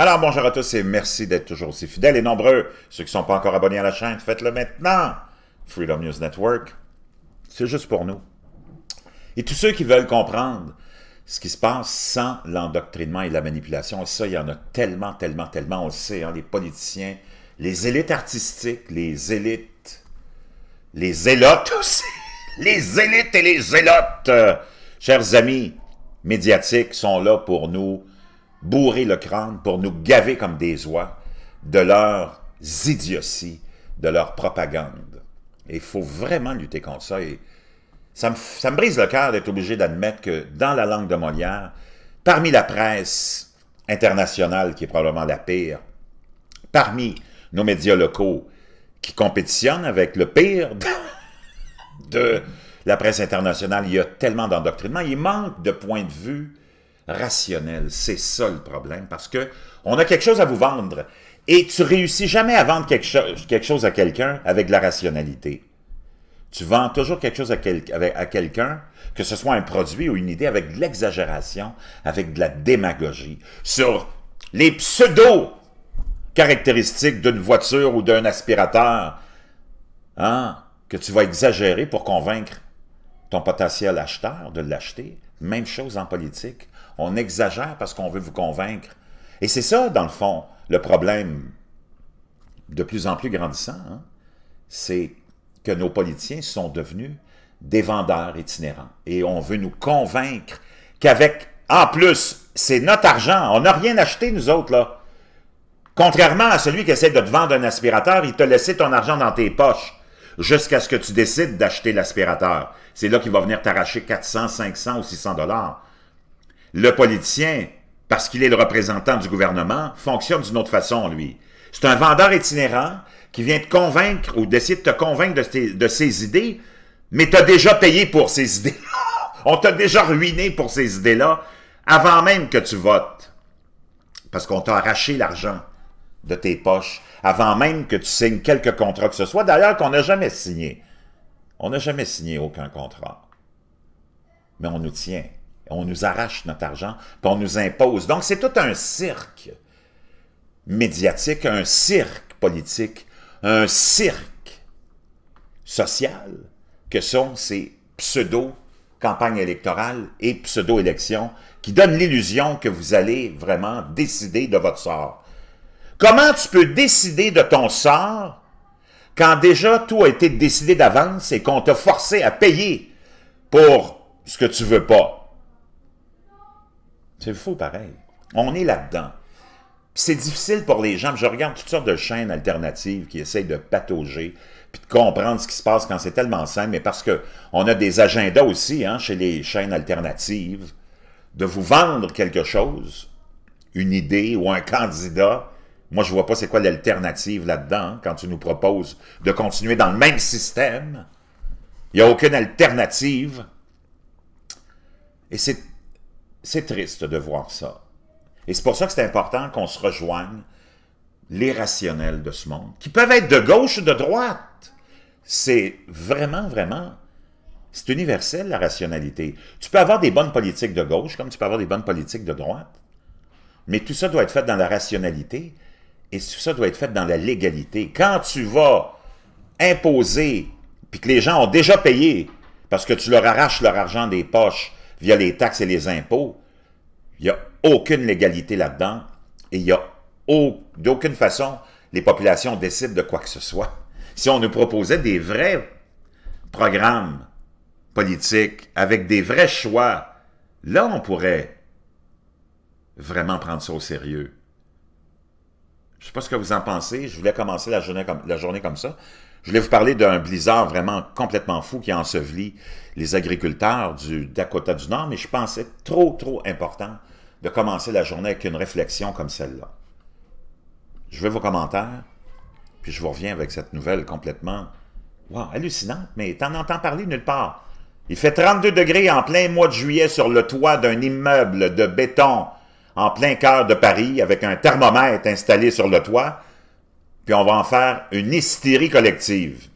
Alors bonjour à tous et merci d'être toujours aussi fidèles et nombreux. Ceux qui ne sont pas encore abonnés à la chaîne, faites-le maintenant. Freedom News Network, c'est juste pour nous. Et tous ceux qui veulent comprendre ce qui se passe sans l'endoctrinement et la manipulation, ça, il y en a tellement, tellement, tellement, on sait, hein, les politiciens, les élites artistiques, les élites, les élotes aussi, les élites et les élotes, euh, chers amis médiatiques, sont là pour nous bourrer le crâne pour nous gaver comme des oies de leurs idioties, de leur propagande. il faut vraiment lutter contre ça. Et ça me, brise le cœur d'être obligé d'admettre que dans la langue de Molière, parmi la presse internationale, qui est probablement la pire, parmi nos médias locaux, qui compétitionnent avec le pire de, la presse internationale, il y a tellement d'endoctrinement, il manque de points de vue rationnel. C'est ça le problème, parce que on a quelque chose à vous vendre. Et tu réussis jamais à vendre quelque, chose à quelqu'un avec de la rationalité. Tu vends toujours quelque chose à, quelqu'un, que ce soit un produit ou une idée, avec de l'exagération, avec de la démagogie, sur les pseudo-caractéristiques d'une voiture ou d'un aspirateur, hein, que tu vas exagérer pour convaincre ton potentiel acheteur de l'acheter. Même chose en politique. On exagère parce qu'on veut vous convaincre. Et c'est ça, dans le fond, le problème de plus en plus grandissant. Hein, c'est que nos politiciens sont devenus des vendeurs itinérants. Et on veut nous convaincre qu'avec, en plus, c'est notre argent, on n'a rien acheté nous autres, là. Contrairement à celui qui essaie de te vendre un aspirateur, il te laissé ton argent dans tes poches jusqu'à ce que tu décides d'acheter l'aspirateur. C'est là qu'il va venir t'arracher 400, 500 ou 600 dollars. Le politicien, parce qu'il est le représentant du gouvernement, fonctionne d'une autre façon, lui. C'est un vendeur itinérant qui vient te convaincre ou d'essayer de te convaincre de, ses idées, mais tu déjà payé pour ses idées On t'a déjà ruiné pour ces idées-là avant même que tu votes. Parce qu'on t'a arraché l'argent de tes poches avant même que tu signes quelques contrats que ce soit, d'ailleurs qu'on n'a jamais signé. On n'a jamais signé aucun contrat. Mais on nous tient. On nous arrache notre argent, puis on nous impose. Donc, c'est tout un cirque médiatique, un cirque politique, un cirque social que sont ces pseudo-campagnes électorales et pseudo-élections qui donnent l'illusion que vous allez vraiment décider de votre sort. Comment tu peux décider de ton sort quand déjà tout a été décidé d'avance et qu'on t'a forcé à payer pour ce que tu veux pas? C'est faux pareil. On est là-dedans. C'est difficile pour les gens. Je regarde toutes sortes de chaînes alternatives qui essayent de patauger puis de comprendre ce qui se passe quand c'est tellement simple, mais parce que on a des agendas aussi hein, chez les chaînes alternatives de vous vendre quelque chose, une idée ou un candidat. Moi, je vois pas c'est quoi l'alternative là-dedans hein, quand tu nous proposes de continuer dans le même système. Il n'y a aucune alternative. Et c'est c'est triste de voir ça. Et c'est pour ça que c'est important qu'on se rejoigne les rationnels de ce monde, qui peuvent être de gauche ou de droite. C'est vraiment, vraiment, c'est universel la rationalité. Tu peux avoir des bonnes politiques de gauche comme tu peux avoir des bonnes politiques de droite, mais tout ça doit être fait dans la rationalité et tout ça doit être fait dans la légalité. Quand tu vas imposer, puis que les gens ont déjà payé parce que tu leur arraches leur argent des poches via les taxes et les impôts, il n'y a aucune légalité là-dedans et il a d'aucune façon les populations décident de quoi que ce soit. Si on nous proposait des vrais programmes politiques avec des vrais choix, là on pourrait vraiment prendre ça au sérieux. Je sais pas ce que vous en pensez. Je voulais commencer la journée comme, la journée comme ça. Je voulais vous parler d'un blizzard vraiment complètement fou qui a enseveli les agriculteurs du Dakota du Nord, mais je pensais trop, trop important de commencer la journée avec une réflexion comme celle-là. Je veux vos commentaires, puis je vous reviens avec cette nouvelle complètement waouh, hallucinante, mais t'en entends parler nulle part. Il fait 32 degrés en plein mois de juillet sur le toit d'un immeuble de béton en plein cœur de Paris, avec un thermomètre installé sur le toit, puis on va en faire une hystérie collective.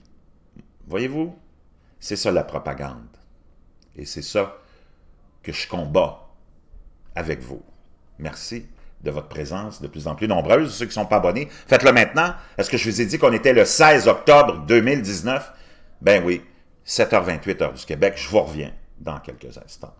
Voyez-vous? C'est ça la propagande. Et c'est ça que je combats avec vous. Merci de votre présence de plus en plus nombreuse. Ceux qui ne sont pas abonnés, faites-le maintenant. Est-ce que je vous ai dit qu'on était le 16 octobre 2019? Ben oui, 7h28 heure du Québec. Je vous reviens dans quelques instants.